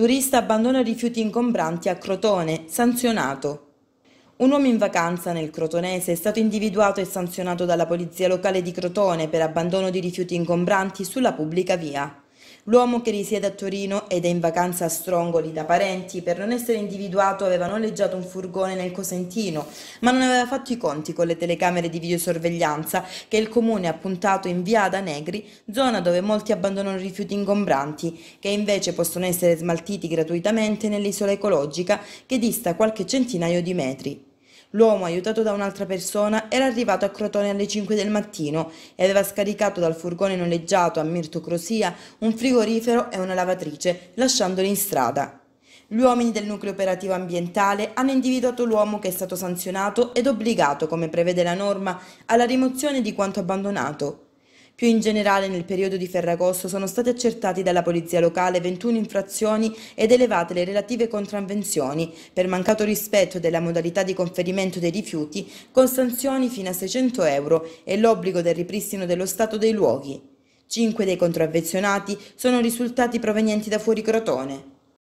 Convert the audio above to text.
Turista abbandona rifiuti ingombranti a Crotone, sanzionato. Un uomo in vacanza nel Crotonese è stato individuato e sanzionato dalla polizia locale di Crotone per abbandono di rifiuti ingombranti sulla pubblica via. L'uomo che risiede a Torino ed è in vacanza a Strongoli da parenti, per non essere individuato aveva noleggiato un furgone nel Cosentino, ma non aveva fatto i conti con le telecamere di videosorveglianza che il comune ha puntato in via Ada Negri, zona dove molti abbandonano rifiuti ingombranti, che invece possono essere smaltiti gratuitamente nell'isola ecologica che dista qualche centinaio di metri. L'uomo, aiutato da un'altra persona, era arrivato a Crotone alle 5 del mattino e aveva scaricato dal furgone noleggiato a Mirto Crosia un frigorifero e una lavatrice, lasciandoli in strada. Gli uomini del nucleo operativo ambientale hanno individuato l'uomo che è stato sanzionato ed obbligato, come prevede la norma, alla rimozione di quanto abbandonato. Più in generale nel periodo di Ferragosto sono state accertate dalla Polizia Locale 21 infrazioni ed elevate le relative contravvenzioni per mancato rispetto della modalità di conferimento dei rifiuti con sanzioni fino a 600 euro e l'obbligo del ripristino dello stato dei luoghi. Cinque dei contravvenzionati sono risultati provenienti da fuori Crotone.